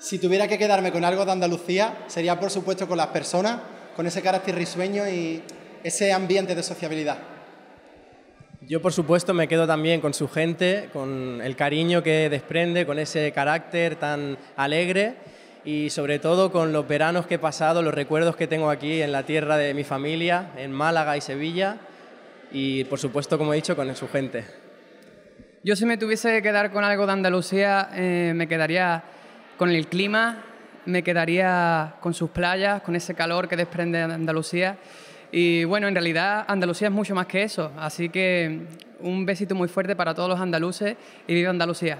Si tuviera que quedarme con algo de Andalucía, sería por supuesto con las personas, con ese carácter risueño y ese ambiente de sociabilidad. Yo, por supuesto, me quedo también con su gente, con el cariño que desprende, con ese carácter tan alegre y sobre todo con los veranos que he pasado, los recuerdos que tengo aquí en la tierra de mi familia, en Málaga y Sevilla y, por supuesto, como he dicho, con su gente. Yo si me tuviese que quedar con algo de Andalucía, eh, me quedaría con el clima me quedaría con sus playas, con ese calor que desprende Andalucía. Y bueno, en realidad Andalucía es mucho más que eso. Así que un besito muy fuerte para todos los andaluces y viva Andalucía.